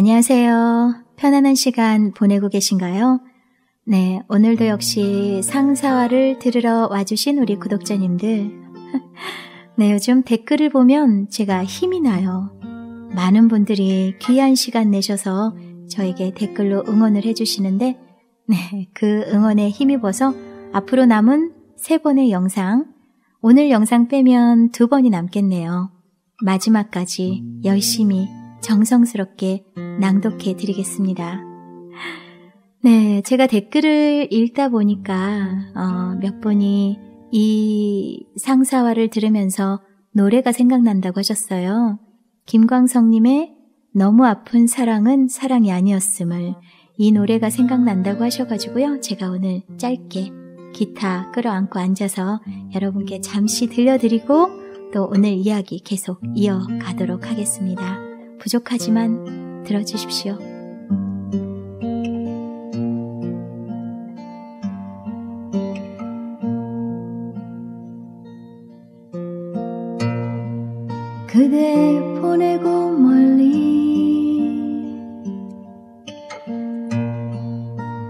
안녕하세요. 편안한 시간 보내고 계신가요? 네, 오늘도 역시 상사화를 들으러 와주신 우리 구독자님들. 네, 요즘 댓글을 보면 제가 힘이 나요. 많은 분들이 귀한 시간 내셔서 저에게 댓글로 응원을 해주시는데, 네, 그 응원에 힘입어서 앞으로 남은 세 번의 영상, 오늘 영상 빼면 두 번이 남겠네요. 마지막까지 열심히 정성스럽게 낭독해 드리겠습니다. 네, 제가 댓글을 읽다 보니까 어, 몇 분이 이 상사화를 들으면서 노래가 생각난다고 하셨어요. 김광성님의 너무 아픈 사랑은 사랑이 아니었음을 이 노래가 생각난다고 하셔가지고요. 제가 오늘 짧게 기타 끌어안고 앉아서 여러분께 잠시 들려드리고 또 오늘 이야기 계속 이어가도록 하겠습니다. 부족하지만 들어주십시오. 그대 보내고 멀리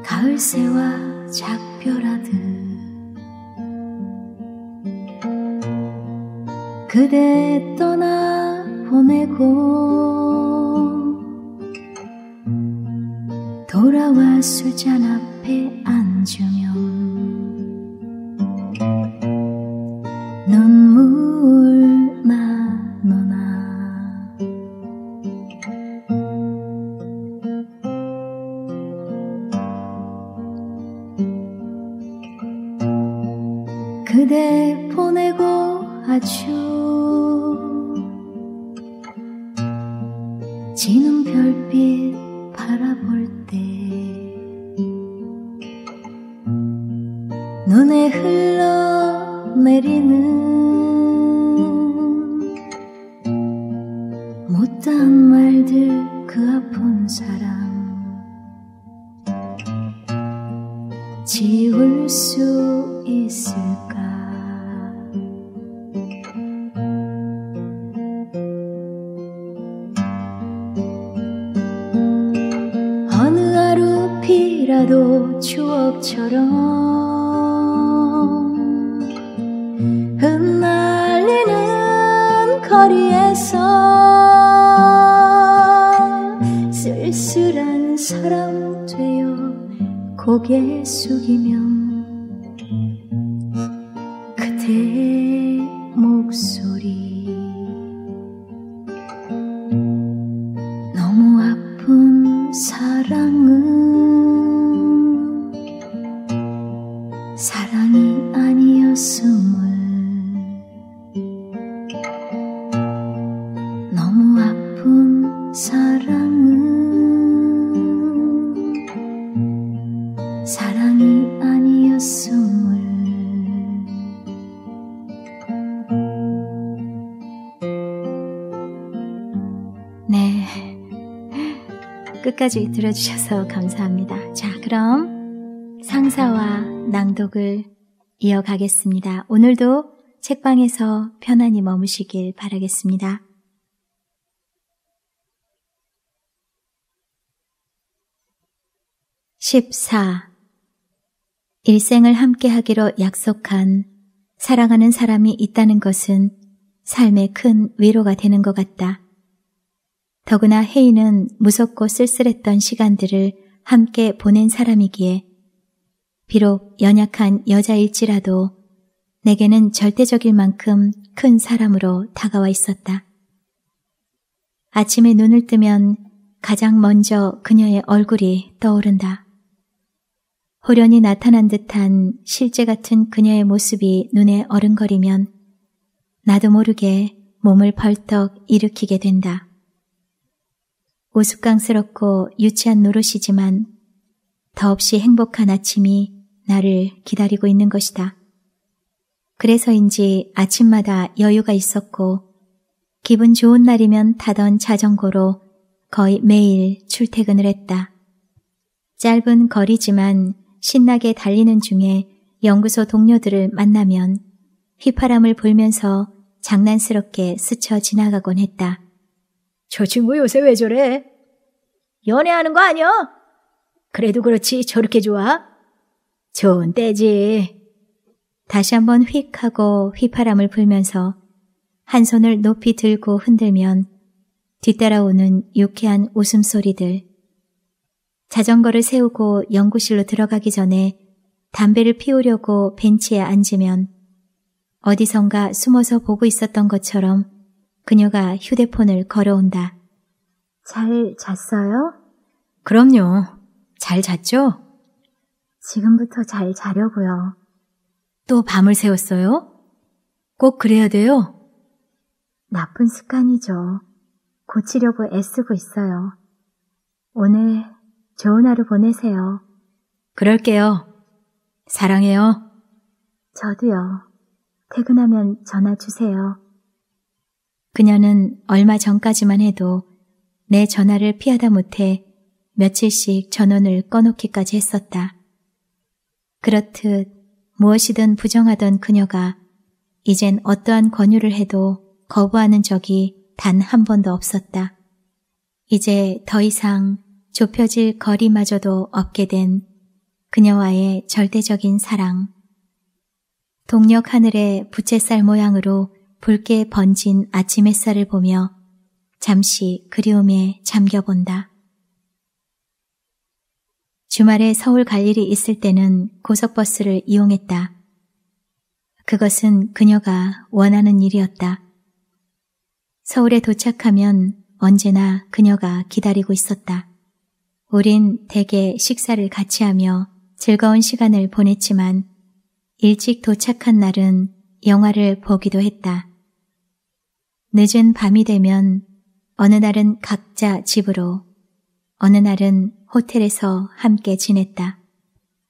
가을새와 작별하듯 그대 떠나 보내고 돌아와 술잔 앞에 앉으며 고개 숙이면 끝까지 들어주셔서 감사합니다. 자, 그럼 상사와 낭독을 이어가겠습니다. 오늘도 책방에서 편안히 머무시길 바라겠습니다. 14. 일생을 함께하기로 약속한 사랑하는 사람이 있다는 것은 삶의 큰 위로가 되는 것 같다. 더구나 헤이는 무섭고 쓸쓸했던 시간들을 함께 보낸 사람이기에 비록 연약한 여자일지라도 내게는 절대적일 만큼 큰 사람으로 다가와 있었다. 아침에 눈을 뜨면 가장 먼저 그녀의 얼굴이 떠오른다. 호련히 나타난 듯한 실제 같은 그녀의 모습이 눈에 어른거리면 나도 모르게 몸을 벌떡 일으키게 된다. 우스꽝스럽고 유치한 노릇이지만 더없이 행복한 아침이 나를 기다리고 있는 것이다. 그래서인지 아침마다 여유가 있었고 기분 좋은 날이면 타던 자전거로 거의 매일 출퇴근을 했다. 짧은 거리지만 신나게 달리는 중에 연구소 동료들을 만나면 휘파람을 불면서 장난스럽게 스쳐 지나가곤 했다. 저 친구 요새 왜 저래? 연애하는 거 아니야? 그래도 그렇지 저렇게 좋아? 좋은 때지. 다시 한번 휙 하고 휘파람을 불면서 한 손을 높이 들고 흔들면 뒤따라오는 유쾌한 웃음소리들. 자전거를 세우고 연구실로 들어가기 전에 담배를 피우려고 벤치에 앉으면 어디선가 숨어서 보고 있었던 것처럼 그녀가 휴대폰을 걸어온다. 잘 잤어요? 그럼요. 잘 잤죠? 지금부터 잘 자려고요. 또 밤을 새웠어요? 꼭 그래야 돼요? 나쁜 습관이죠. 고치려고 애쓰고 있어요. 오늘 좋은 하루 보내세요. 그럴게요. 사랑해요. 저도요. 퇴근하면 전화 주세요. 그녀는 얼마 전까지만 해도 내 전화를 피하다 못해 며칠씩 전원을 꺼놓기까지 했었다. 그렇듯 무엇이든 부정하던 그녀가 이젠 어떠한 권유를 해도 거부하는 적이 단 한 번도 없었다. 이제 더 이상 좁혀질 거리마저도 없게 된 그녀와의 절대적인 사랑. 동력 하늘의 부채살 모양으로 붉게 번진 아침 햇살을 보며 잠시 그리움에 잠겨본다. 주말에 서울 갈 일이 있을 때는 고속버스를 이용했다. 그것은 그녀가 원하는 일이었다. 서울에 도착하면 언제나 그녀가 기다리고 있었다. 우린 대개 식사를 같이 하며 즐거운 시간을 보냈지만 일찍 도착한 날은 영화를 보기도 했다. 늦은 밤이 되면 어느 날은 각자 집으로, 어느 날은 호텔에서 함께 지냈다.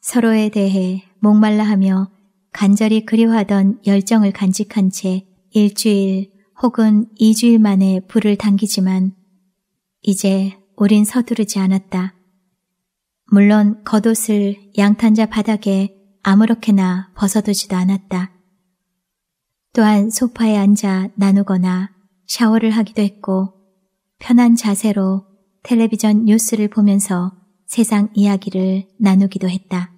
서로에 대해 목말라 하며 간절히 그리워하던 열정을 간직한 채 일주일 혹은 이주일 만에 불을 당기지만 이제 우린 서두르지 않았다. 물론 겉옷을 양탄자 바닥에 아무렇게나 벗어두지도 않았다. 또한 소파에 앉아 나누거나 샤워를 하기도 했고 편한 자세로 텔레비전 뉴스를 보면서 세상 이야기를 나누기도 했다.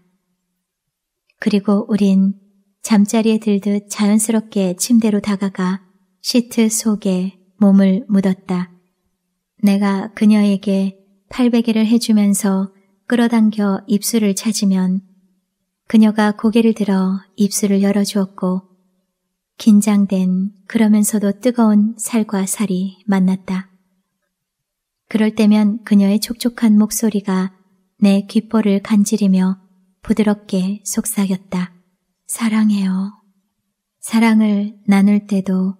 그리고 우린 잠자리에 들듯 자연스럽게 침대로 다가가 시트 속에 몸을 묻었다. 내가 그녀에게 팔베개를 해주면서 끌어당겨 입술을 찾으면 그녀가 고개를 들어 입술을 열어주었고 긴장된 그러면서도 뜨거운 살과 살이 만났다. 그럴 때면 그녀의 촉촉한 목소리가 내 귓볼을 간지리며 부드럽게 속삭였다. 사랑해요. 사랑을 나눌 때도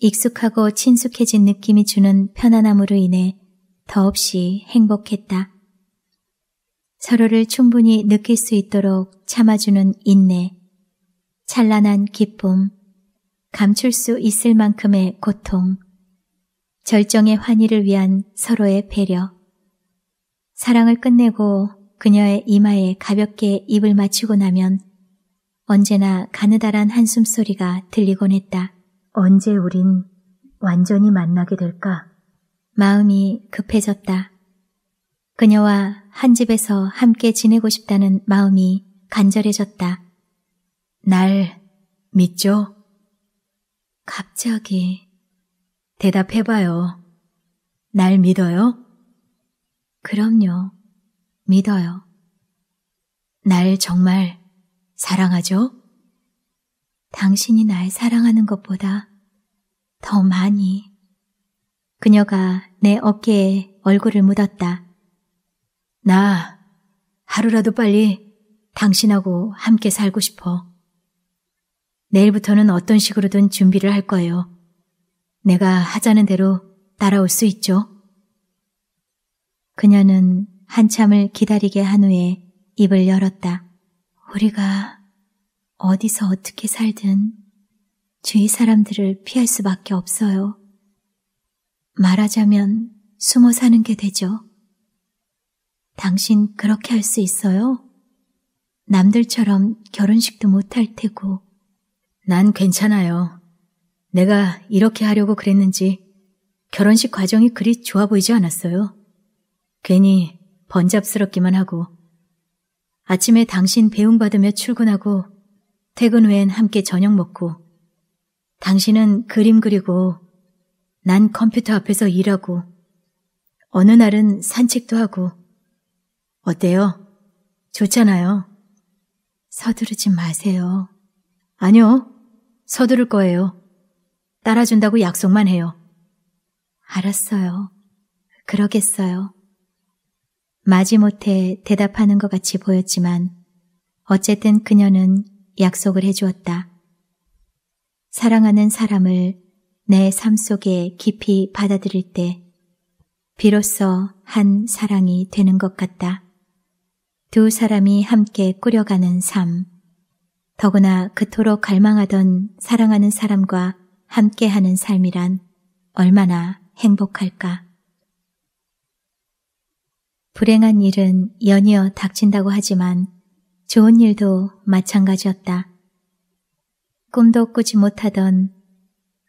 익숙하고 친숙해진 느낌이 주는 편안함으로 인해 더없이 행복했다. 서로를 충분히 느낄 수 있도록 참아주는 인내, 찬란한 기쁨, 감출 수 있을 만큼의 고통, 절정의 환희를 위한 서로의 배려, 사랑을 끝내고 그녀의 이마에 가볍게 입을 맞추고 나면 언제나 가느다란 한숨 소리가 들리곤 했다. 언제 우린 완전히 만나게 될까? 마음이 급해졌다. 그녀와 한 집에서 함께 지내고 싶다는 마음이 간절해졌다. 날 믿죠? 갑자기. 대답해봐요. 날 믿어요? 그럼요. 믿어요. 날 정말 사랑하죠? 당신이 날 사랑하는 것보다 더 많이. 그녀가 내 어깨에 얼굴을 묻었다. 나 하루라도 빨리 당신하고 함께 살고 싶어. 내일부터는 어떤 식으로든 준비를 할 거예요. 내가 하자는 대로 따라올 수 있죠? 그녀는 한참을 기다리게 한 후에 입을 열었다. 우리가 어디서 어떻게 살든 주위 사람들을 피할 수밖에 없어요. 말하자면 숨어 사는 게 되죠. 당신 그렇게 할 수 있어요? 남들처럼 결혼식도 못할 테고 난 괜찮아요. 내가 이렇게 하려고 그랬는지 결혼식 과정이 그리 좋아 보이지 않았어요. 괜히 번잡스럽기만 하고 아침에 당신 배웅받으며 출근하고 퇴근 후엔 함께 저녁 먹고 당신은 그림 그리고 난 컴퓨터 앞에서 일하고 어느 날은 산책도 하고 어때요? 좋잖아요. 서두르지 마세요. 아니요. 서두를 거예요. 따라준다고 약속만 해요. 알았어요. 그러겠어요. 마지못해 대답하는 것 같이 보였지만 어쨌든 그녀는 약속을 해주었다. 사랑하는 사람을 내 삶 속에 깊이 받아들일 때 비로소 한 사랑이 되는 것 같다. 두 사람이 함께 꾸려가는 삶. 더구나 그토록 갈망하던 사랑하는 사람과 함께하는 삶이란 얼마나 행복할까. 불행한 일은 연이어 닥친다고 하지만 좋은 일도 마찬가지였다. 꿈도 꾸지 못하던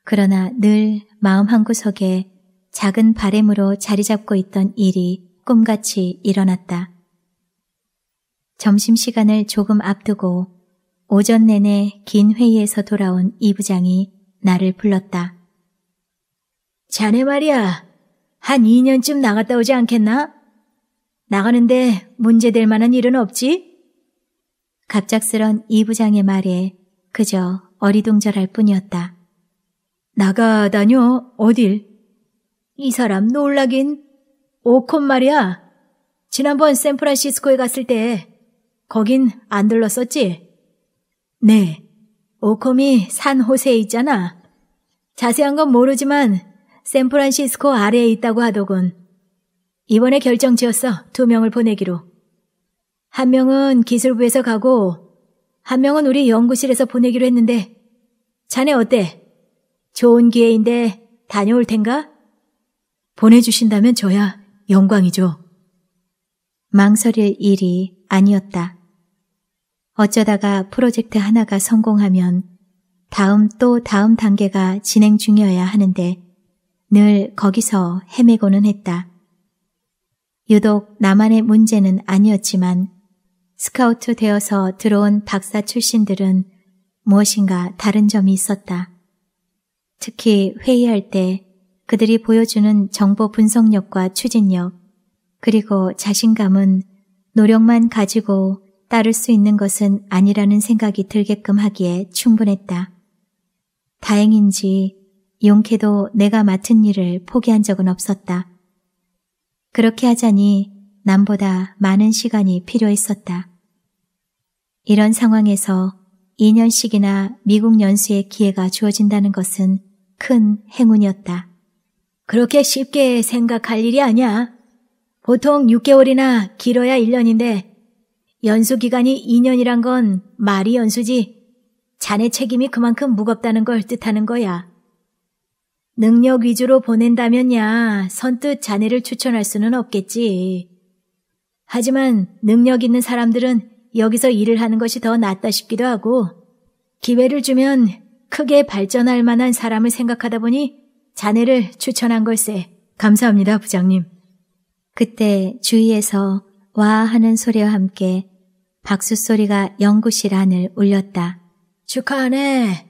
그러나 늘 마음 한구석에 작은 바램으로 자리 잡고 있던 일이 꿈같이 일어났다. 점심시간을 조금 앞두고 오전 내내 긴 회의에서 돌아온 이 부장이 나를 불렀다. 자네 말이야, 한 2년쯤 나갔다 오지 않겠나? 나가는데 문제될 만한 일은 없지? 갑작스런 이 부장의 말에 그저 어리둥절할 뿐이었다. 나가다녀 어딜? 이 사람 놀라긴 오콘 말이야. 지난번 샌프란시스코에 갔을 때 거긴 안 들렀었지? 네. 오콤이 산 호세에 있잖아. 자세한 건 모르지만 샌프란시스코 아래에 있다고 하더군. 이번에 결정 지었어. 두 명을 보내기로. 한 명은 기술부에서 가고 한 명은 우리 연구실에서 보내기로 했는데 자네 어때? 좋은 기회인데 다녀올 텐가? 보내주신다면 저야 영광이죠. 망설일 일이 아니었다. 어쩌다가 프로젝트 하나가 성공하면 다음 또 다음 단계가 진행 중이어야 하는데 늘 거기서 헤매고는 했다. 유독 나만의 문제는 아니었지만 스카우트 되어서 들어온 박사 출신들은 무엇인가 다른 점이 있었다. 특히 회의할 때 그들이 보여주는 정보 분석력과 추진력, 그리고 자신감은 노력만 가지고 따를 수 있는 것은 아니라는 생각이 들게끔 하기에 충분했다. 다행인지 용케도 내가 맡은 일을 포기한 적은 없었다. 그렇게 하자니 남보다 많은 시간이 필요했었다. 이런 상황에서 2년씩이나 미국 연수의 기회가 주어진다는 것은 큰 행운이었다. 그렇게 쉽게 생각할 일이 아니야. 보통 6개월이나 길어야 1년인데 연수 기간이 2년이란 건 말이 연수지 자네 책임이 그만큼 무겁다는 걸 뜻하는 거야. 능력 위주로 보낸다면야 선뜻 자네를 추천할 수는 없겠지. 하지만 능력 있는 사람들은 여기서 일을 하는 것이 더 낫다 싶기도 하고 기회를 주면 크게 발전할 만한 사람을 생각하다 보니 자네를 추천한 걸세. 감사합니다, 부장님. 그때 주위에서 와 하는 소리와 함께 박수소리가 연구실 안을 울렸다. 축하하네.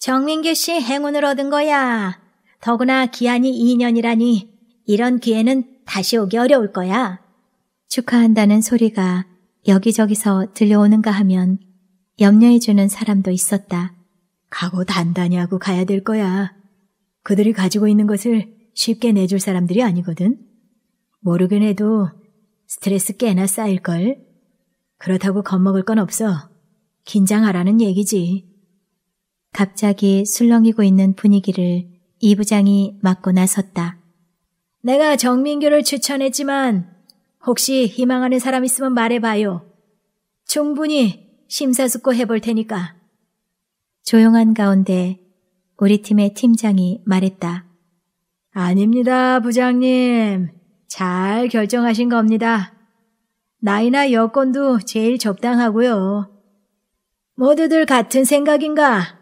정민규 씨 행운을 얻은 거야. 더구나 기한이 2년이라니 이런 기회는 다시 오기 어려울 거야. 축하한다는 소리가 여기저기서 들려오는가 하면 염려해주는 사람도 있었다. 가고 단단히 하고 가야 될 거야. 그들이 가지고 있는 것을 쉽게 내줄 사람들이 아니거든. 모르긴 해도 스트레스 꽤나 쌓일걸. 그렇다고 겁먹을 건 없어. 긴장하라는 얘기지. 갑자기 술렁이고 있는 분위기를 이 부장이 맞고 나섰다. 내가 정민규를 추천했지만 혹시 희망하는 사람 있으면 말해봐요. 충분히 심사숙고 해볼 테니까. 조용한 가운데 우리 팀의 팀장이 말했다. 아닙니다, 부장님. 잘 결정하신 겁니다. 나이나 여건도 제일 적당하고요. 모두들 같은 생각인가?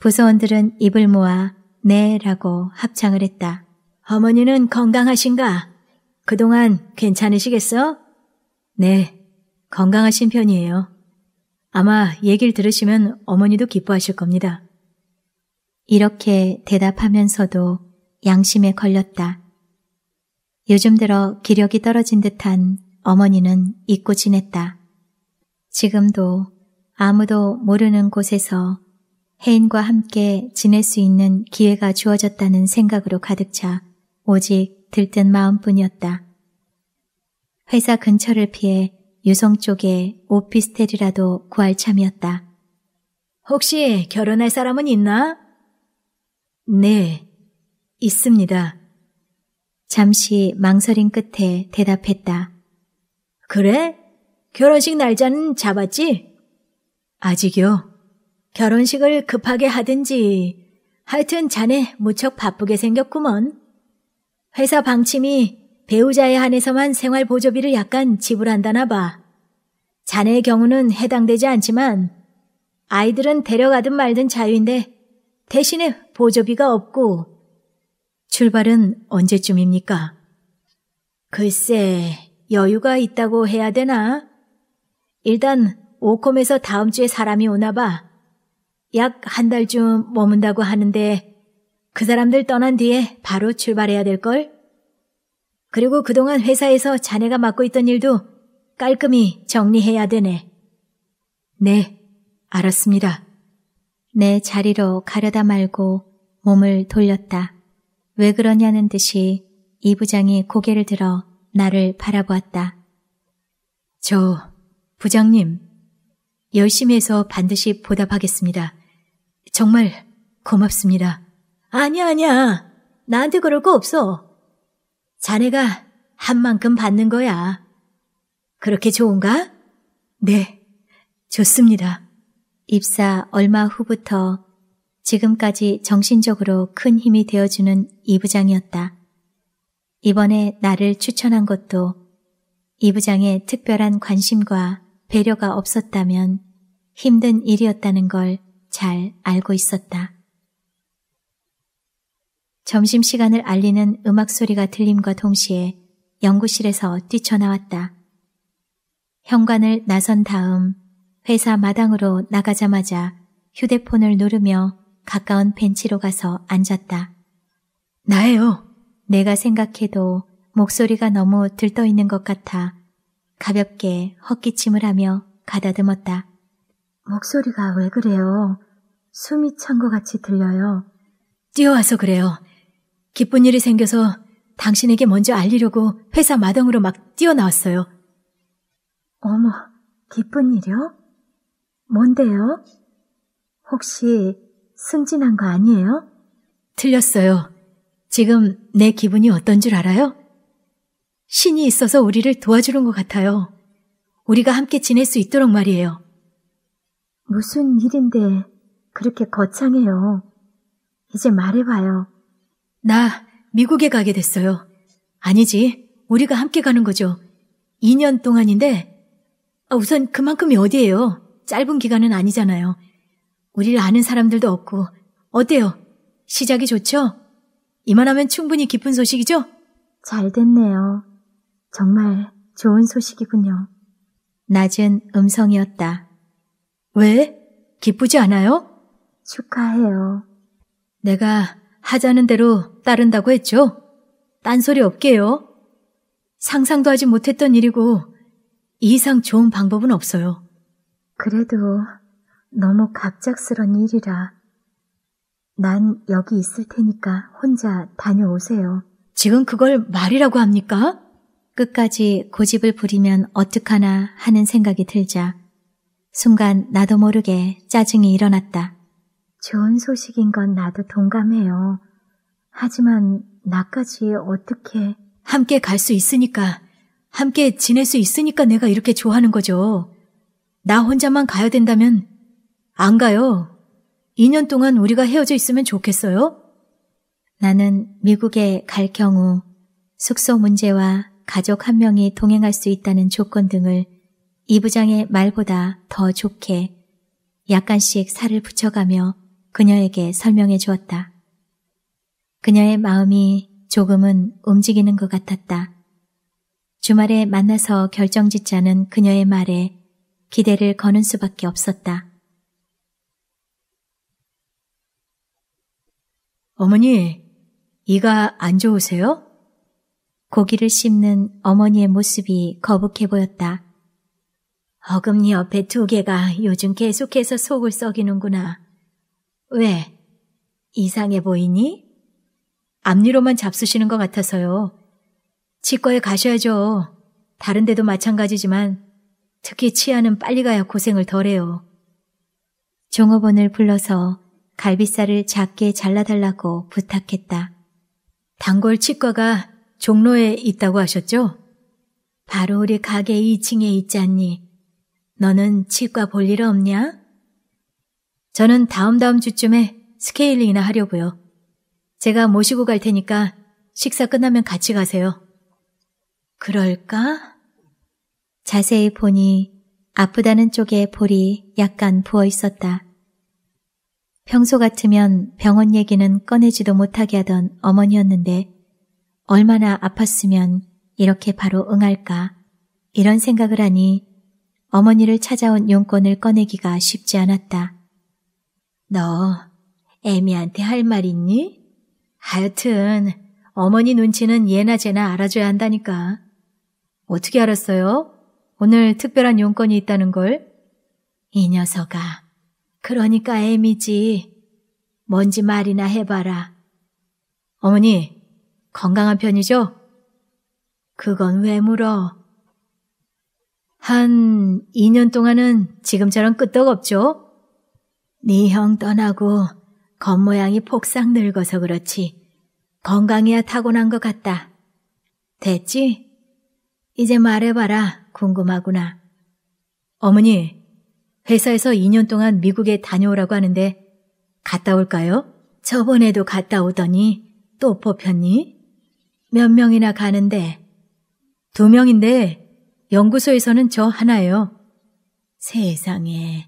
부서원들은 입을 모아 네 라고 합창을 했다. 어머니는 건강하신가? 그동안 괜찮으시겠어? 네, 건강하신 편이에요. 아마 얘기를 들으시면 어머니도 기뻐하실 겁니다. 이렇게 대답하면서도 양심에 걸렸다. 요즘 들어 기력이 떨어진 듯한 어머니는 잊고 지냈다. 지금도 아무도 모르는 곳에서 혜인과 함께 지낼 수 있는 기회가 주어졌다는 생각으로 가득 차 오직 들뜬 마음뿐이었다. 회사 근처를 피해 유성 쪽에 오피스텔이라도 구할 참이었다. 혹시 결혼할 사람은 있나? 네, 있습니다. 잠시 망설인 끝에 대답했다. 그래? 결혼식 날짜는 잡았지? 아직요. 결혼식을 급하게 하든지 하여튼 자네 무척 바쁘게 생겼구먼. 회사 방침이 배우자에 한해서만 생활 보조비를 약간 지불한다나 봐. 자네의 경우는 해당되지 않지만 아이들은 데려가든 말든 자유인데 대신에 보조비가 없고 출발은 언제쯤입니까? 글쎄, 여유가 있다고 해야 되나? 일단 오콤에서 다음 주에 사람이 오나 봐. 약 한 달쯤 머문다고 하는데 그 사람들 떠난 뒤에 바로 출발해야 될걸? 그리고 그동안 회사에서 자네가 맡고 있던 일도 깔끔히 정리해야 되네. 네, 알았습니다. 내 자리로 가려다 말고 몸을 돌렸다. 왜 그러냐는 듯이 이 부장이 고개를 들어 나를 바라보았다. 저, 부장님, 열심히 해서 반드시 보답하겠습니다. 정말 고맙습니다. 아니야, 아니야. 나한테 그럴 거 없어. 자네가 한 만큼 받는 거야. 그렇게 좋은가? 네, 좋습니다. 입사 얼마 후부터 지금까지 정신적으로 큰 힘이 되어주는 이 부장이었다. 이번에 나를 추천한 것도 이 부장의 특별한 관심과 배려가 없었다면 힘든 일이었다는 걸 잘 알고 있었다. 점심시간을 알리는 음악 소리가 들림과 동시에 연구실에서 뛰쳐나왔다. 현관을 나선 다음 회사 마당으로 나가자마자 휴대폰을 누르며 가까운 벤치로 가서 앉았다. 나예요. 내가 생각해도 목소리가 너무 들떠 있는 것 같아 가볍게 헛기침을 하며 가다듬었다. 목소리가 왜 그래요? 숨이 찬 것 같이 들려요. 뛰어와서 그래요. 기쁜 일이 생겨서 당신에게 먼저 알리려고 회사 마당으로 막 뛰어나왔어요. 어머, 기쁜 일이요? 뭔데요? 혹시 승진한 거 아니에요? 틀렸어요. 지금 내 기분이 어떤 줄 알아요? 신이 있어서 우리를 도와주는 것 같아요. 우리가 함께 지낼 수 있도록 말이에요. 무슨 일인데 그렇게 거창해요. 이제 말해봐요. 나 미국에 가게 됐어요. 아니지, 우리가 함께 가는 거죠. 2년 동안인데, 아, 우선 그만큼이 어디예요? 짧은 기간은 아니잖아요. 우리를 아는 사람들도 없고, 어때요? 시작이 좋죠? 이만하면 충분히 기쁜 소식이죠? 잘 됐네요. 정말 좋은 소식이군요. 낮은 음성이었다. 왜? 기쁘지 않아요? 축하해요. 내가 하자는 대로 따른다고 했죠? 딴소리 없게요. 상상도 하지 못했던 일이고 이상 좋은 방법은 없어요. 그래도 너무 갑작스런 일이라 난 여기 있을 테니까 혼자 다녀오세요. 지금 그걸 말이라고 합니까? 끝까지 고집을 부리면 어떡하나 하는 생각이 들자 순간 나도 모르게 짜증이 일어났다. 좋은 소식인 건 나도 동감해요. 하지만 나까지 어떻게... 함께 갈 수 있으니까, 함께 지낼 수 있으니까 내가 이렇게 좋아하는 거죠. 나 혼자만 가야 된다면 안 가요. 2년 동안 우리가 헤어져 있으면 좋겠어요? 나는 미국에 갈 경우 숙소 문제와 가족 한 명이 동행할 수 있다는 조건 등을 이 부장의 말보다 더 좋게 약간씩 살을 붙여가며 그녀에게 설명해 주었다. 그녀의 마음이 조금은 움직이는 것 같았다. 주말에 만나서 결정 짓자는 그녀의 말에 기대를 거는 수밖에 없었다. 어머니, 이가 안 좋으세요? 고기를 씹는 어머니의 모습이 거북해 보였다. 어금니 옆에 두 개가 요즘 계속해서 속을 썩이는구나. 왜? 이상해 보이니? 앞니로만 잡수시는 것 같아서요. 치과에 가셔야죠. 다른 데도 마찬가지지만 특히 치아는 빨리 가야 고생을 덜해요. 종업원을 불러서 갈비살을 작게 잘라달라고 부탁했다. 단골 치과가 종로에 있다고 하셨죠? 바로 우리 가게 2층에 있지 않니? 너는 치과 볼 일 없냐? 저는 다음 다음 주쯤에 스케일링이나 하려고요. 제가 모시고 갈 테니까 식사 끝나면 같이 가세요. 그럴까? 자세히 보니 아프다는 쪽에 볼이 약간 부어 있었다. 평소 같으면 병원 얘기는 꺼내지도 못하게 하던 어머니였는데 얼마나 아팠으면 이렇게 바로 응할까 이런 생각을 하니 어머니를 찾아온 용건을 꺼내기가 쉽지 않았다. 너 애미한테 할 말 있니? 하여튼 어머니 눈치는 예나 제나 알아줘야 한다니까. 어떻게 알았어요? 오늘 특별한 용건이 있다는 걸? 이 녀석아. 그러니까 애미지. 뭔지 말이나 해봐라. 어머니, 건강한 편이죠? 그건 왜 물어? 한 2년 동안은 지금처럼 끄떡없죠? 네 형 떠나고 겉모양이 폭삭 늙어서 그렇지 건강이야 타고난 것 같다. 됐지? 이제 말해봐라 궁금하구나. 어머니, 회사에서 2년 동안 미국에 다녀오라고 하는데 갔다 올까요? 저번에도 갔다 오더니 또 뽑혔니? 몇 명이나 가는데? 두 명인데 연구소에서는 저 하나요. 세상에.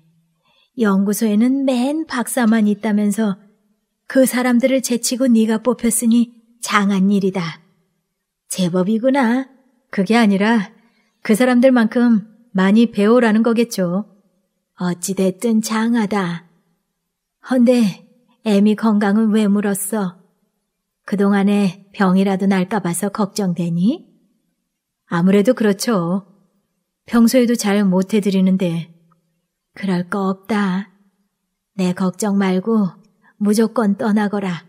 연구소에는 맨 박사만 있다면서 그 사람들을 제치고 네가 뽑혔으니 장한 일이다. 제법이구나. 그게 아니라 그 사람들만큼 많이 배우라는 거겠죠. 어찌됐든 장하다. 헌데 애미 건강은 왜 물었어? 그동안에 병이라도 날까 봐서 걱정되니? 아무래도 그렇죠. 평소에도 잘 못해드리는데 그럴 거 없다. 내 걱정 말고 무조건 떠나거라.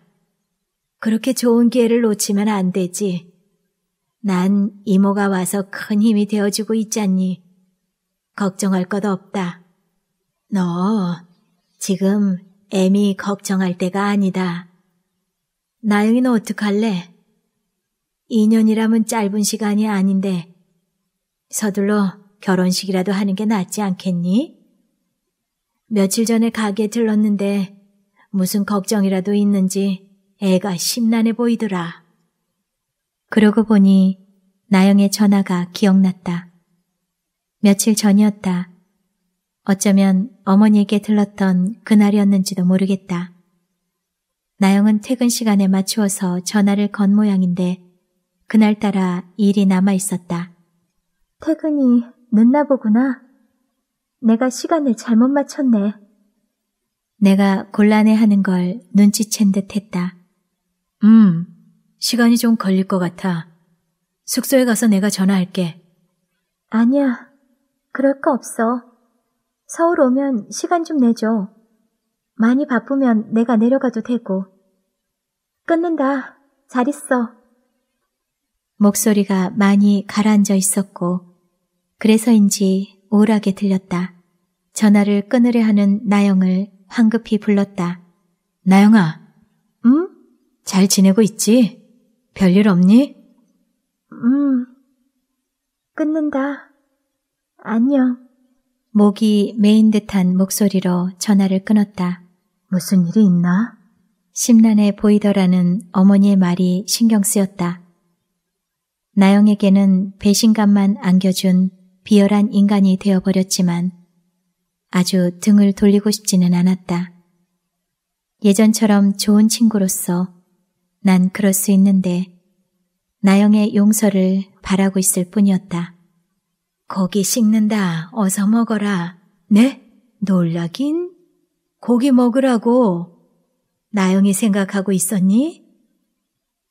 그렇게 좋은 기회를 놓치면 안 되지. 난 이모가 와서 큰 힘이 되어주고 있잖니. 걱정할 것 없다. 너 지금 애미 걱정할 때가 아니다. 나영이는 어떡할래? 2년이라면 짧은 시간이 아닌데 서둘러 결혼식이라도 하는 게 낫지 않겠니? 며칠 전에 가게에 들렀는데 무슨 걱정이라도 있는지 애가 심란해 보이더라. 그러고 보니 나영의 전화가 기억났다. 며칠 전이었다. 어쩌면 어머니에게 들렀던 그날이었는지도 모르겠다. 나영은 퇴근 시간에 맞추어서 전화를 건 모양인데 그날따라 일이 남아 있었다. 퇴근이 늦나 보구나. 내가 시간을 잘못 맞췄네. 내가 곤란해하는 걸 눈치챈 듯 했다. 음, 시간이 좀 걸릴 것 같아. 숙소에 가서 내가 전화할게. 아니야, 그럴 거 없어. 서울 오면 시간 좀 내줘. 많이 바쁘면 내가 내려가도 되고. 끊는다. 잘 있어. 목소리가 많이 가라앉아 있었고, 그래서인지 우울하게 들렸다. 전화를 끊으려 하는 나영을 황급히 불렀다. 나영아. 응? 잘 지내고 있지? 별일 없니? 응. 끊는다. 안녕. 목이 메인 듯한 목소리로 전화를 끊었다. 무슨 일이 있나? 심란해 보이더라는 어머니의 말이 신경 쓰였다. 나영에게는 배신감만 안겨준 비열한 인간이 되어버렸지만 아주 등을 돌리고 싶지는 않았다. 예전처럼 좋은 친구로서 난 그럴 수 있는데 나영의 용서를 바라고 있을 뿐이었다. 거기 식는다. 어서 먹어라. 네? 놀라긴? 고기 먹으라고. 나영이 생각하고 있었니?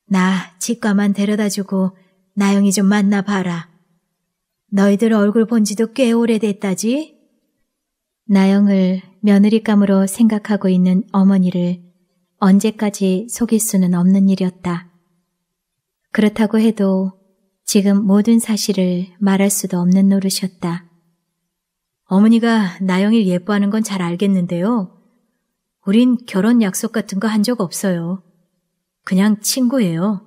나 치과만 데려다주고 나영이 좀 만나봐라. 너희들 얼굴 본 지도 꽤 오래됐다지? 나영을 며느리감으로 생각하고 있는 어머니를 언제까지 속일 수는 없는 일이었다. 그렇다고 해도 지금 모든 사실을 말할 수도 없는 노릇이었다. 어머니가 나영이를 예뻐하는 건 잘 알겠는데요. 우린 결혼 약속 같은 거 한 적 없어요. 그냥 친구예요.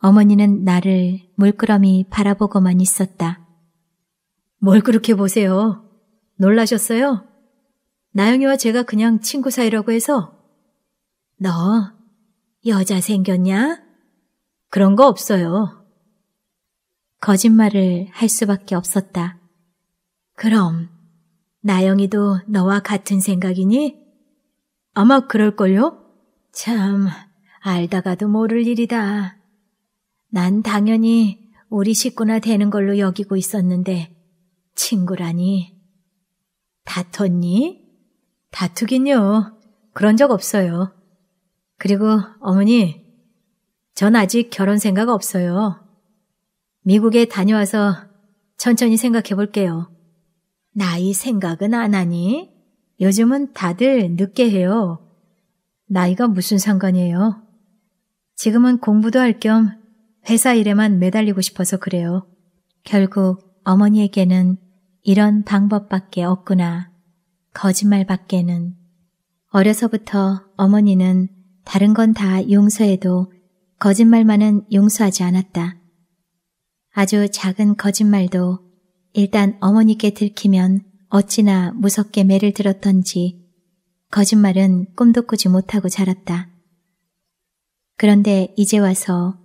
어머니는 나를 물끄러미 바라보고만 있었다. 뭘 그렇게 보세요? 놀라셨어요? 나영이와 제가 그냥 친구 사이라고 해서 너 여자 생겼냐? 그런 거 없어요. 거짓말을 할 수밖에 없었다. 그럼 나영이도 너와 같은 생각이니? 아마 그럴걸요? 참, 알다가도 모를 일이다. 난 당연히 우리 식구나 되는 걸로 여기고 있었는데 친구라니. 다퉜니? 다투긴요. 그런 적 없어요. 그리고 어머니, 전 아직 결혼 생각 없어요. 미국에 다녀와서 천천히 생각해 볼게요. 나이 생각은 안 하니? 요즘은 다들 늦게 해요. 나이가 무슨 상관이에요? 지금은 공부도 할 겸 회사 일에만 매달리고 싶어서 그래요. 결국 어머니에게는 이런 방법밖에 없구나. 거짓말밖에는. 어려서부터 어머니는 다른 건 다 용서해도 거짓말만은 용서하지 않았다. 아주 작은 거짓말도 일단 어머니께 들키면 어찌나 무섭게 매를 들었던지 거짓말은 꿈도 꾸지 못하고 자랐다. 그런데 이제 와서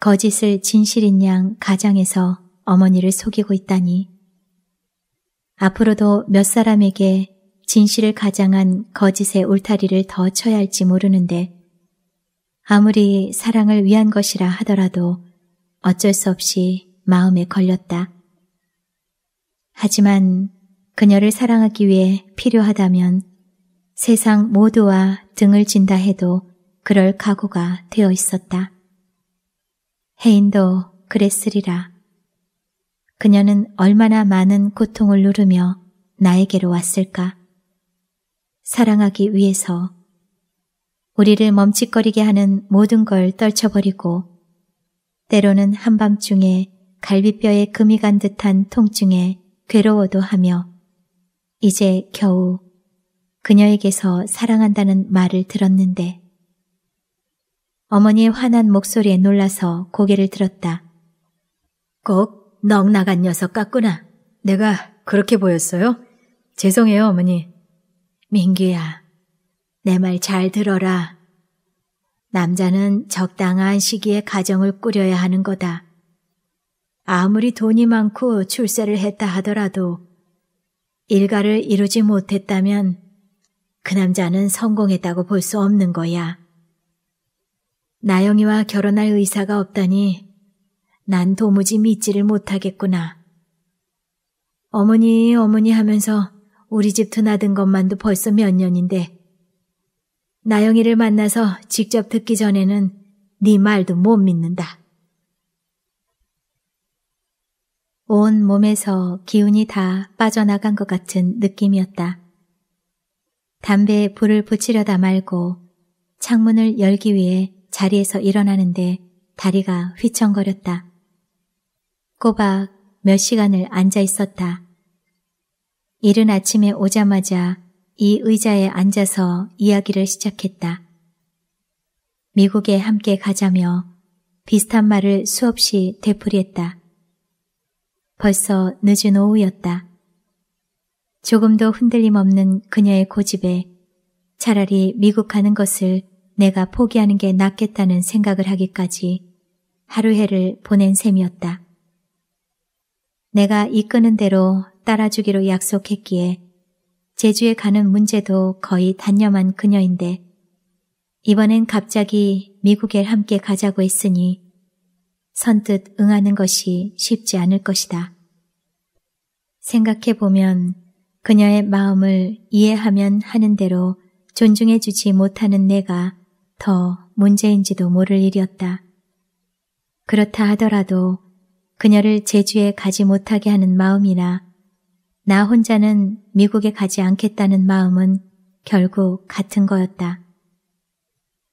거짓을 진실인 양 가장해서 어머니를 속이고 있다니. 앞으로도 몇 사람에게 진실을 가장한 거짓의 울타리를 더 쳐야 할지 모르는데 아무리 사랑을 위한 것이라 하더라도 어쩔 수 없이 마음에 걸렸다. 하지만 그녀를 사랑하기 위해 필요하다면 세상 모두와 등을 진다 해도 그럴 각오가 되어 있었다. 해인도 그랬으리라. 그녀는 얼마나 많은 고통을 누르며 나에게로 왔을까? 사랑하기 위해서 우리를 멈칫거리게 하는 모든 걸 떨쳐버리고 때로는 한밤중에 갈비뼈에 금이 간 듯한 통증에 괴로워도 하며 이제 겨우 그녀에게서 사랑한다는 말을 들었는데 어머니의 환한 목소리에 놀라서 고개를 들었다. 꼭넉 나간 녀석 같구나. 내가 그렇게 보였어요? 죄송해요, 어머니. 민규야, 내 말 잘 들어라. 남자는 적당한 시기에 가정을 꾸려야 하는 거다. 아무리 돈이 많고 출세를 했다 하더라도 일가를 이루지 못했다면 그 남자는 성공했다고 볼 수 없는 거야. 나영이와 결혼할 의사가 없다니 난 도무지 믿지를 못하겠구나. 어머니, 어머니 하면서 우리 집 드나든 것만도 벌써 몇 년인데 나영이를 만나서 직접 듣기 전에는 네 말도 못 믿는다. 온 몸에서 기운이 다 빠져나간 것 같은 느낌이었다. 담배에 불을 붙이려다 말고 창문을 열기 위해 자리에서 일어나는데 다리가 휘청거렸다. 꼬박 몇 시간을 앉아 있었다. 이른 아침에 오자마자 이 의자에 앉아서 이야기를 시작했다. 미국에 함께 가자며 비슷한 말을 수없이 되풀이했다. 벌써 늦은 오후였다. 조금도 흔들림 없는 그녀의 고집에 차라리 미국 가는 것을 내가 포기하는 게 낫겠다는 생각을 하기까지 하루해를 보낸 셈이었다. 내가 이끄는 대로 따라주기로 약속했기에 제주에 가는 문제도 거의 단념한 그녀인데 이번엔 갑자기 미국에 함께 가자고 했으니 선뜻 응하는 것이 쉽지 않을 것이다. 생각해보면 그녀의 마음을 이해하면 하는 대로 존중해주지 못하는 내가 더 문제인지도 모를 일이었다. 그렇다 하더라도 그녀를 제주에 가지 못하게 하는 마음이나 나 혼자는 미국에 가지 않겠다는 마음은 결국 같은 거였다.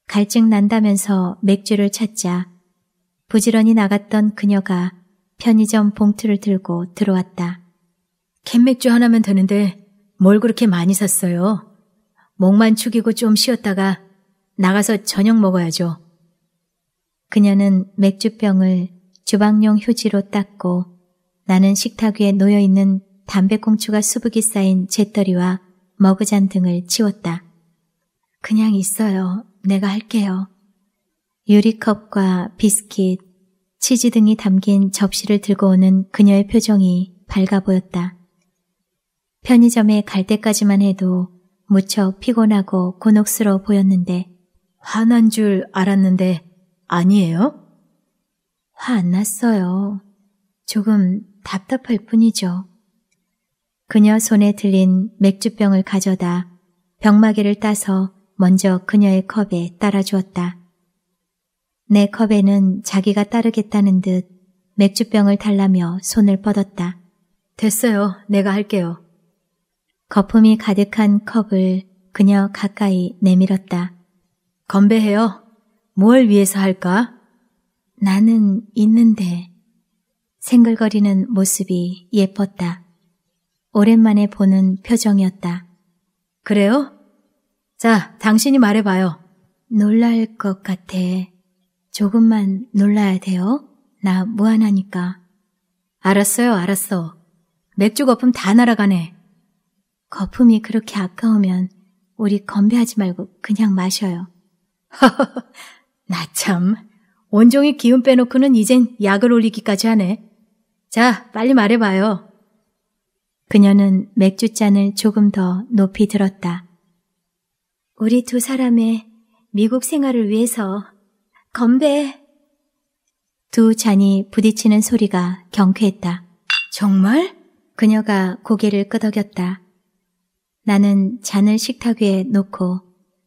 갈증 난다면서 맥주를 찾자 부지런히 나갔던 그녀가 편의점 봉투를 들고 들어왔다. 캔맥주 하나면 되는데 뭘 그렇게 많이 샀어요? 목만 축이고 좀 쉬었다가 나가서 저녁 먹어야죠. 그녀는 맥주병을 주방용 휴지로 닦고 나는 식탁 위에 놓여있는 담배꽁초가 수북이 쌓인 재떨이와 머그잔 등을 치웠다. 그냥 있어요. 내가 할게요. 유리컵과 비스킷, 치즈 등이 담긴 접시를 들고 오는 그녀의 표정이 밝아 보였다. 편의점에 갈 때까지만 해도 무척 피곤하고 곤혹스러워 보였는데 화난 줄 알았는데 아니에요? 화 안 났어요. 조금 답답할 뿐이죠. 그녀 손에 들린 맥주병을 가져다 병마개를 따서 먼저 그녀의 컵에 따라주었다. 내 컵에는 자기가 따르겠다는 듯 맥주병을 달라며 손을 뻗었다. 됐어요. 내가 할게요. 거품이 가득한 컵을 그녀 가까이 내밀었다. 건배해요. 뭘 위해서 할까? 나는 있는데. 생글거리는 모습이 예뻤다. 오랜만에 보는 표정이었다. 그래요? 자, 당신이 말해봐요. 놀랄 것 같아. 조금만 놀라야 돼요. 나 무안하니까. 알았어요, 알았어. 맥주 거품 다 날아가네. 거품이 그렇게 아까우면 우리 건배하지 말고 그냥 마셔요. 나 참. 온종일 기운 빼놓고는 이젠 약을 올리기까지 하네. 자, 빨리 말해봐요. 그녀는 맥주잔을 조금 더 높이 들었다. 우리 두 사람의 미국 생활을 위해서 건배! 두 잔이 부딪히는 소리가 경쾌했다. 정말? 그녀가 고개를 끄덕였다. 나는 잔을 식탁 위에 놓고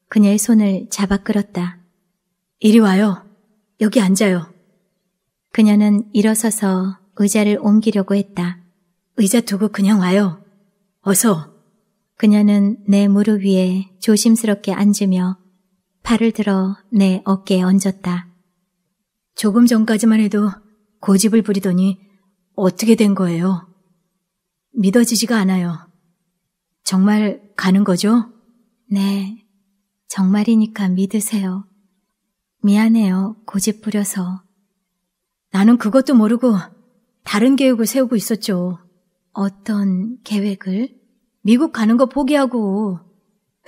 그녀의 손을 잡아 끌었다. 이리 와요. 여기 앉아요. 그녀는 일어서서 의자를 옮기려고 했다. 의자 두고 그냥 와요. 어서. 그녀는 내 무릎 위에 조심스럽게 앉으며 팔을 들어 내 어깨에 얹었다. 조금 전까지만 해도 고집을 부리더니 어떻게 된 거예요? 믿어지지가 않아요. 정말 가는 거죠? 네, 정말이니까 믿으세요. 미안해요, 고집 부려서. 나는 그것도 모르고 다른 계획을 세우고 있었죠. 어떤 계획을? 미국 가는 거 포기하고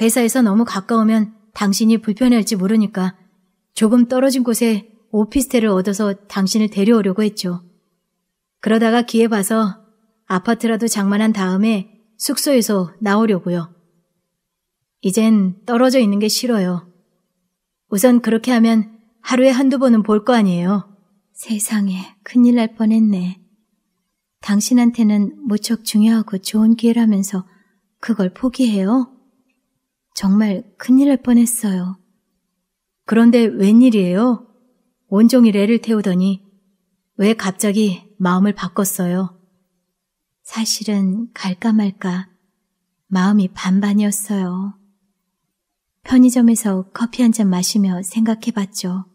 회사에서 너무 가까우면 당신이 불편할지 모르니까 조금 떨어진 곳에 오피스텔을 얻어서 당신을 데려오려고 했죠. 그러다가 기회 봐서 아파트라도 장만한 다음에 숙소에서 나오려고요. 이젠 떨어져 있는 게 싫어요. 우선 그렇게 하면 하루에 한두 번은 볼 거 아니에요. 세상에 큰일 날 뻔했네. 당신한테는 무척 중요하고 좋은 기회라면서 그걸 포기해요? 정말 큰일 날 뻔했어요. 그런데 웬일이에요? 온종일 애를 태우더니 왜 갑자기 마음을 바꿨어요? 사실은 갈까 말까 마음이 반반이었어요. 편의점에서 커피 한 잔 마시며 생각해 봤죠.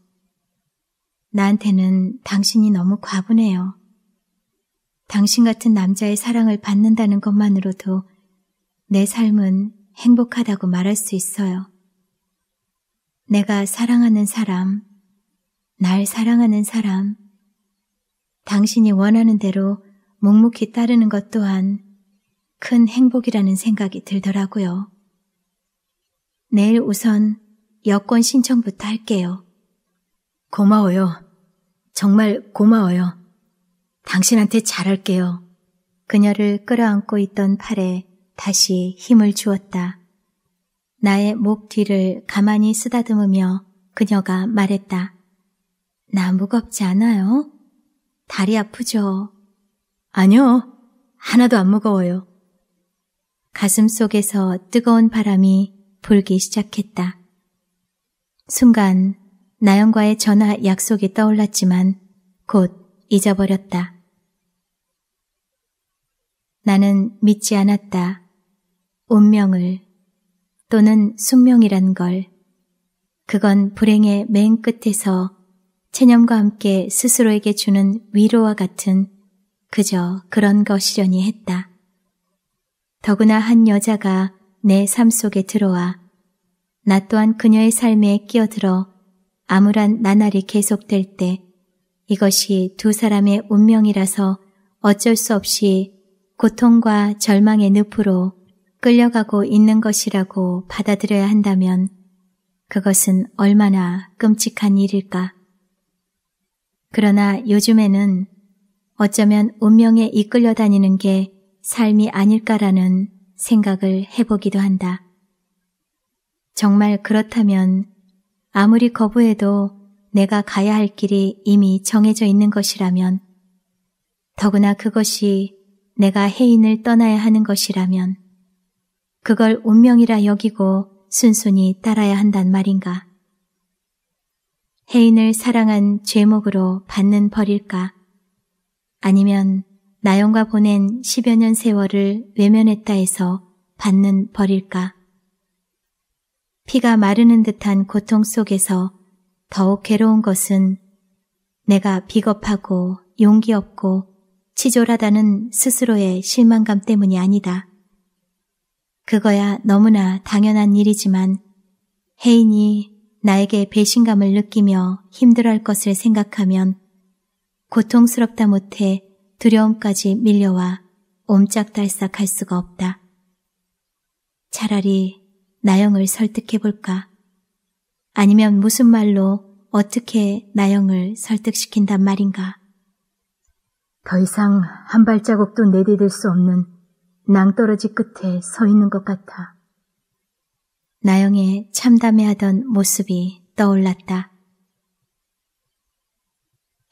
나한테는 당신이 너무 과분해요. 당신 같은 남자의 사랑을 받는다는 것만으로도 내 삶은 행복하다고 말할 수 있어요. 내가 사랑하는 사람, 날 사랑하는 사람, 당신이 원하는 대로 묵묵히 따르는 것 또한 큰 행복이라는 생각이 들더라고요. 내일 우선 여권 신청부터 할게요. 고마워요. 정말 고마워요. 당신한테 잘할게요. 그녀를 끌어안고 있던 팔에 다시 힘을 주었다. 나의 목 뒤를 가만히 쓰다듬으며 그녀가 말했다. 나 무겁지 않아요? 다리 아프죠? 아니요. 하나도 안 무거워요. 가슴 속에서 뜨거운 바람이 불기 시작했다. 순간 나영과의 전화 약속이 떠올랐지만 곧 잊어버렸다. 나는 믿지 않았다. 운명을 또는 숙명이란 걸. 그건 불행의 맨 끝에서 체념과 함께 스스로에게 주는 위로와 같은 그저 그런 것이려니 했다. 더구나 한 여자가 내 삶 속에 들어와 나 또한 그녀의 삶에 끼어들어 암울한 나날이 계속될 때 이것이 두 사람의 운명이라서 어쩔 수 없이 고통과 절망의 늪으로 끌려가고 있는 것이라고 받아들여야 한다면 그것은 얼마나 끔찍한 일일까. 그러나 요즘에는 어쩌면 운명에 이끌려 다니는 게 삶이 아닐까라는 생각을 해보기도 한다. 정말 그렇다면 아무리 거부해도 내가 가야 할 길이 이미 정해져 있는 것이라면 더구나 그것이 내가 해인을 떠나야 하는 것이라면 그걸 운명이라 여기고 순순히 따라야 한단 말인가. 해인을 사랑한 죄목으로 받는 벌일까? 아니면 나영과 보낸 10여 년 세월을 외면했다 해서 받는 벌일까? 피가 마르는 듯한 고통 속에서 더욱 괴로운 것은 내가 비겁하고 용기 없고 치졸하다는 스스로의 실망감 때문이 아니다. 그거야 너무나 당연한 일이지만 혜인이 나에게 배신감을 느끼며 힘들할 어 것을 생각하면 고통스럽다 못해 두려움까지 밀려와 옴짝달싹 할 수가 없다. 차라리 나영을 설득해볼까? 아니면 무슨 말로 어떻게 나영을 설득시킨단 말인가? 더 이상 한 발자국도 내디딜 수 없는 낭떠러지 끝에 서 있는 것 같아. 나영의 참담해하던 모습이 떠올랐다.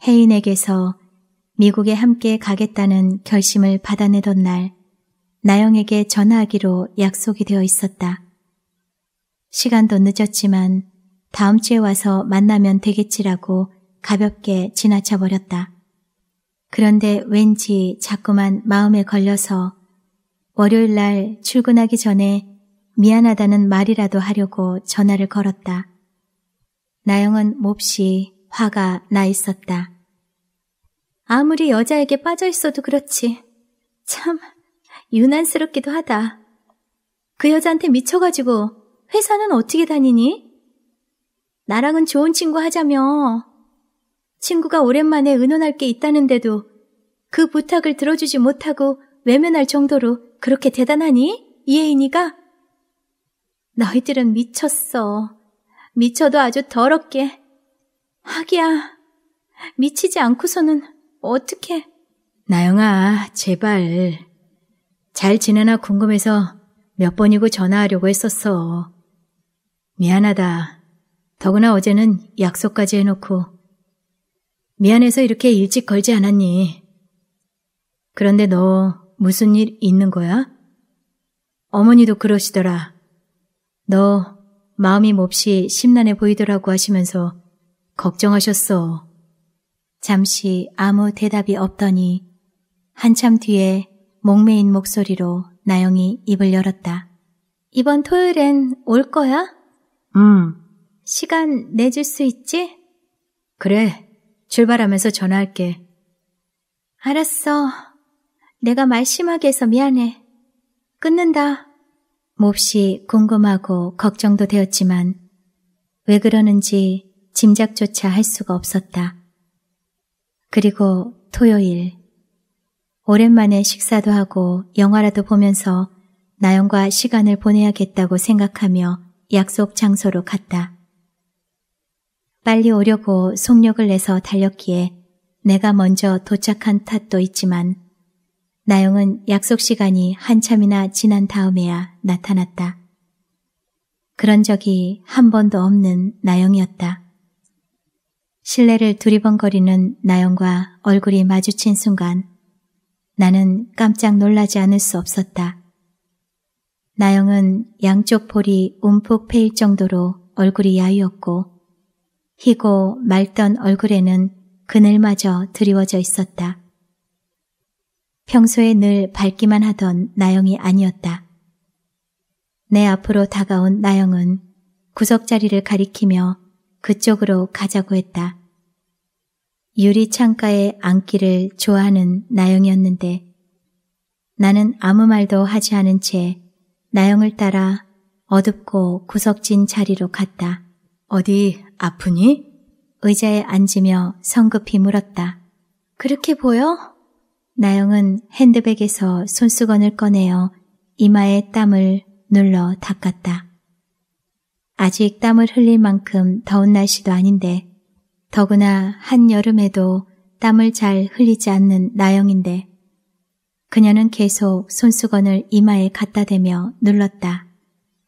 혜인에게서 미국에 함께 가겠다는 결심을 받아내던 날, 나영에게 전화하기로 약속이 되어 있었다. 시간도 늦었지만 다음 주에 와서 만나면 되겠지라고 가볍게 지나쳐버렸다. 그런데 왠지 자꾸만 마음에 걸려서 월요일 날 출근하기 전에 미안하다는 말이라도 하려고 전화를 걸었다. 나영은 몹시 화가 나 있었다. 아무리 여자에게 빠져 있어도 그렇지. 참, 유난스럽기도 하다. 그 여자한테 미쳐가지고 회사는 어떻게 다니니? 나랑은 좋은 친구 하자며 친구가 오랜만에 의논할 게 있다는데도 그 부탁을 들어주지 못하고 외면할 정도로 그렇게 대단하니? 이혜인이가? 너희들은 미쳤어. 미쳐도 아주 더럽게. 하기야, 미치지 않고서는 어떻게? 나영아, 제발. 잘 지내나 궁금해서 몇 번이고 전화하려고 했었어. 미안하다. 더구나 어제는 약속까지 해놓고 미안해서 이렇게 일찍 걸지 않았니? 그런데 너 무슨 일 있는 거야? 어머니도 그러시더라. 너 마음이 몹시 심란해 보이더라고 하시면서 걱정하셨어. 잠시 아무 대답이 없더니 한참 뒤에 목매인 목소리로 나영이 입을 열었다. 이번 토요일엔 올 거야? 응. 시간 내줄 수 있지? 그래. 출발하면서 전화할게. 알았어. 내가 말 심하게 해서 미안해. 끊는다. 몹시 궁금하고 걱정도 되었지만 왜 그러는지 짐작조차 할 수가 없었다. 그리고 토요일. 오랜만에 식사도 하고 영화라도 보면서 나영과 시간을 보내야겠다고 생각하며 약속 장소로 갔다. 빨리 오려고 속력을 내서 달렸기에 내가 먼저 도착한 탓도 있지만 나영은 약속 시간이 한참이나 지난 다음에야 나타났다. 그런 적이 한 번도 없는 나영이었다. 실내를 두리번거리는 나영과 얼굴이 마주친 순간 나는 깜짝 놀라지 않을 수 없었다. 나영은 양쪽 볼이 움푹 패일 정도로 얼굴이 야유었고 희고 맑던 얼굴에는 그늘마저 드리워져 있었다. 평소에 늘 밝기만 하던 나영이 아니었다. 내 앞으로 다가온 나영은 구석자리를 가리키며 그쪽으로 가자고 했다. 유리창가에 앉기를 좋아하는 나영이었는데 나는 아무 말도 하지 않은 채 나영을 따라 어둡고 구석진 자리로 갔다. 어디 아프니? 의자에 앉으며 성급히 물었다. 그렇게 보여? 나영은 핸드백에서 손수건을 꺼내어 이마에 땀을 눌러 닦았다. 아직 땀을 흘릴 만큼 더운 날씨도 아닌데 더구나 한여름에도 땀을 잘 흘리지 않는 나영인데 그녀는 계속 손수건을 이마에 갖다 대며 눌렀다.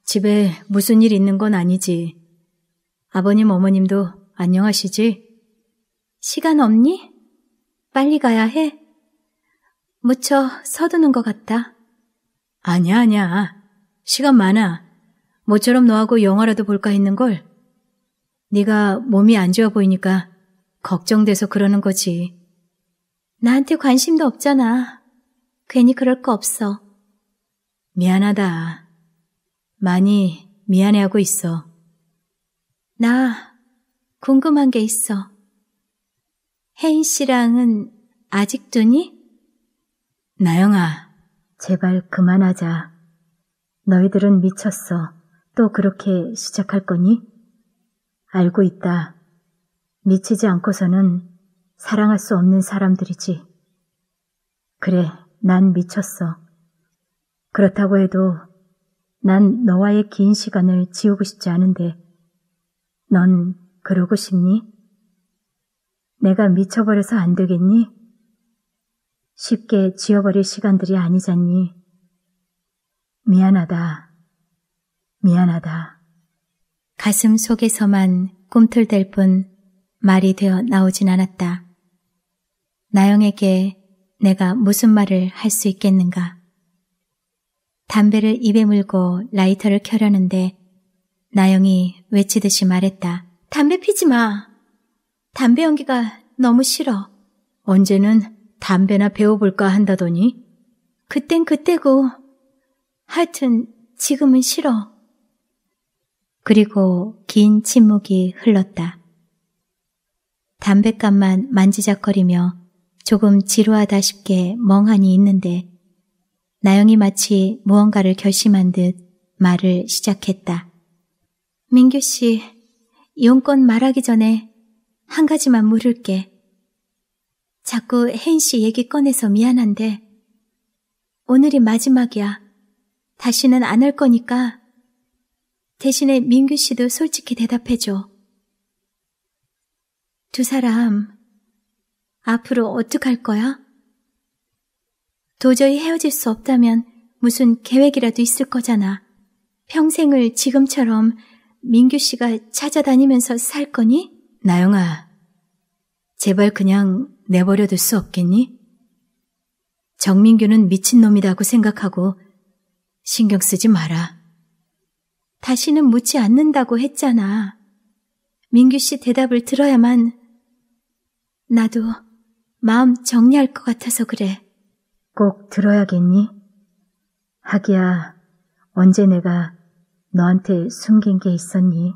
집에 무슨 일 있는 건 아니지. 아버님, 어머님도 안녕하시지? 시간 없니? 빨리 가야 해? 무척 서두는 것 같다. 아냐, 아냐. 시간 많아. 모처럼 너하고 영화라도 볼까 했는걸. 네가 몸이 안 좋아 보이니까 걱정돼서 그러는 거지. 나한테 관심도 없잖아. 괜히 그럴 거 없어. 미안하다. 많이 미안해하고 있어. 나 궁금한 게 있어. 혜인 씨랑은 아직 두니? 나영아, 제발 그만하자. 너희들은 미쳤어. 또 그렇게 시작할 거니? 알고 있다. 미치지 않고서는 사랑할 수 없는 사람들이지. 그래, 난 미쳤어. 그렇다고 해도 난 너와의 긴 시간을 지우고 싶지 않은데 넌 그러고 싶니? 내가 미쳐버려서 안 되겠니? 쉽게 지워버릴 시간들이 아니잖니. 미안하다. 미안하다. 가슴 속에서만 꿈틀댈 뿐 말이 되어 나오진 않았다. 나영에게 내가 무슨 말을 할 수 있겠는가. 담배를 입에 물고 라이터를 켜려는데 나영이 외치듯이 말했다. 담배 피지 마. 담배 연기가 너무 싫어. 언제는 담배나 배워볼까 한다더니 그땐 그때고 하여튼 지금은 싫어. 그리고 긴 침묵이 흘렀다. 담뱃값만 만지작거리며 조금 지루하다 싶게 멍하니 있는데 나영이 마치 무언가를 결심한 듯 말을 시작했다. 민규 씨, 용건 말하기 전에 한 가지만 물을게. 자꾸 혜인 씨 얘기 꺼내서 미안한데 오늘이 마지막이야. 다시는 안 할 거니까 대신에 민규 씨도 솔직히 대답해줘. 두 사람 앞으로 어떡할 거야? 도저히 헤어질 수 없다면 무슨 계획이라도 있을 거잖아. 평생을 지금처럼 민규 씨가 찾아다니면서 살 거니? 나영아, 제발 그냥 내버려 둘수 없겠니? 정민규는 미친놈이라고 생각하고 신경 쓰지 마라. 다시는 묻지 않는다고 했잖아. 민규 씨 대답을 들어야만 나도 마음 정리할 것 같아서 그래. 꼭 들어야겠니? 하기야, 언제 내가 너한테 숨긴 게 있었니?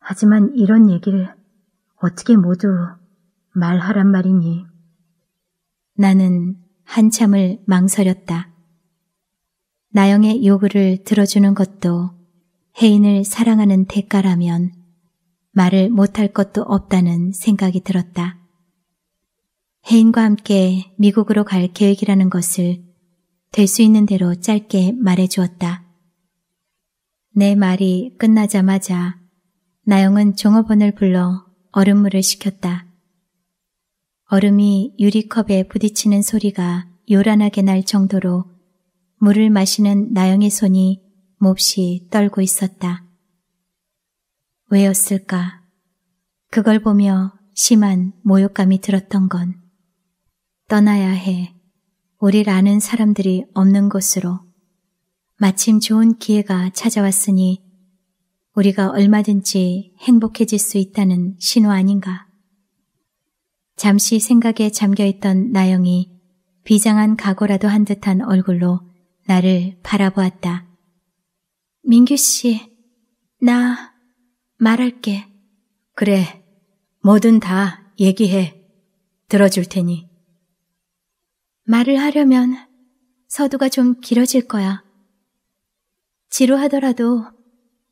하지만 이런 얘기를 어떻게 모두 말하란 말이니? 나는 한참을 망설였다. 나영의 요구를 들어주는 것도 혜인을 사랑하는 대가라면 말을 못할 것도 없다는 생각이 들었다. 혜인과 함께 미국으로 갈 계획이라는 것을 될 수 있는 대로 짧게 말해 주었다. 내 말이 끝나자마자 나영은 종업원을 불러 얼음물을 시켰다. 얼음이 유리컵에 부딪히는 소리가 요란하게 날 정도로 물을 마시는 나영의 손이 몹시 떨고 있었다. 왜였을까? 그걸 보며 심한 모욕감이 들었던 건 떠나야 해. 우릴 아는 사람들이 없는 곳으로. 마침 좋은 기회가 찾아왔으니 우리가 얼마든지 행복해질 수 있다는 신호 아닌가. 잠시 생각에 잠겨있던 나영이 비장한 각오라도 한 듯한 얼굴로 나를 바라보았다. 민규 씨, 나 말할게. 그래, 뭐든 다 얘기해. 들어줄 테니. 말을 하려면 서두가 좀 길어질 거야. 지루하더라도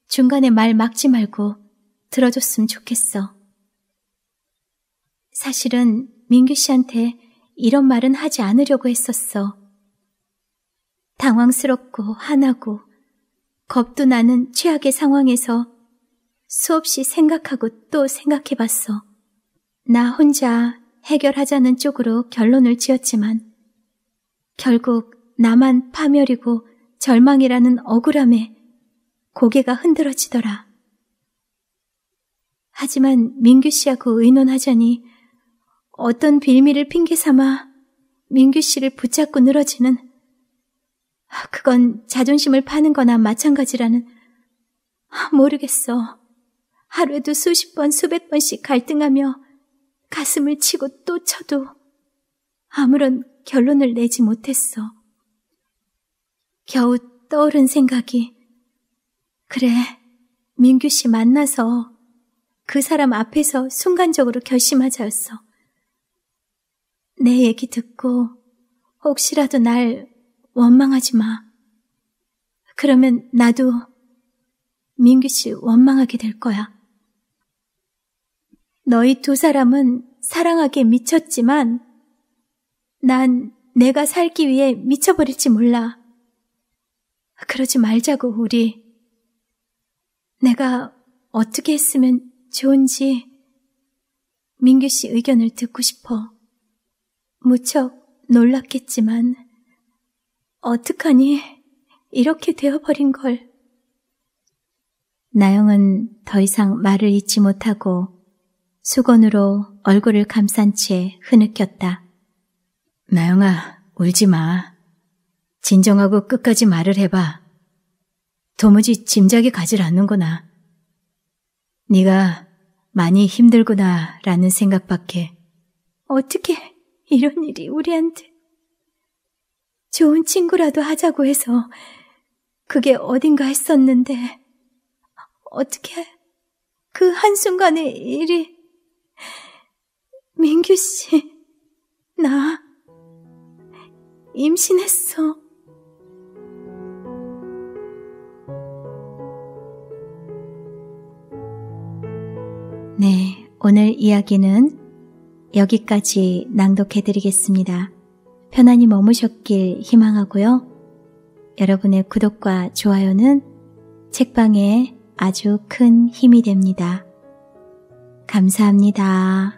중간에 말 막지 말고 들어줬으면 좋겠어. 사실은 민규 씨한테 이런 말은 하지 않으려고 했었어. 당황스럽고 화나고 겁도 나는 최악의 상황에서 수없이 생각하고 또 생각해봤어. 나 혼자 해결하자는 쪽으로 결론을 지었지만 결국 나만 파멸이고 절망이라는 억울함에 고개가 흔들어지더라. 하지만 민규 씨하고 의논하자니 어떤 빌미를 핑계 삼아 민규 씨를 붙잡고 늘어지는 아, 그건 자존심을 파는 거나 마찬가지라는 아, 모르겠어. 하루에도 수십 번, 수백 번씩 갈등하며 가슴을 치고 또 쳐도 아무런 결론을 내지 못했어. 겨우 떠오른 생각이 그래 민규 씨 만나서 그 사람 앞에서 순간적으로 결심하자였어. 내 얘기 듣고 혹시라도 날 원망하지 마. 그러면 나도 민규 씨 원망하게 될 거야. 너희 두 사람은 사랑하게 미쳤지만 난 내가 살기 위해 미쳐버릴지 몰라. 그러지 말자고, 우리. 내가 어떻게 했으면 좋은지 민규 씨 의견을 듣고 싶어. 무척 놀랐겠지만, 어떡하니, 이렇게 되어버린 걸. 나영은 더 이상 말을 잇지 못하고 수건으로 얼굴을 감싼 채 흐느꼈다. 나영아, 울지 마. 진정하고 끝까지 말을 해봐. 도무지 짐작이 가질 않는구나. 네가 많이 힘들구나 라는 생각밖에. 어떻게 이런 일이 우리한테. 좋은 친구라도 하자고 해서 그게 어딘가 했었는데 어떻게 그한순간의 일이 민규 씨나 임신했어. 네, 오늘 이야기는 여기까지 낭독해 드리겠습니다. 편안히 머무셨길 희망하고요. 여러분의 구독과 좋아요는 책방에 아주 큰 힘이 됩니다. 감사합니다.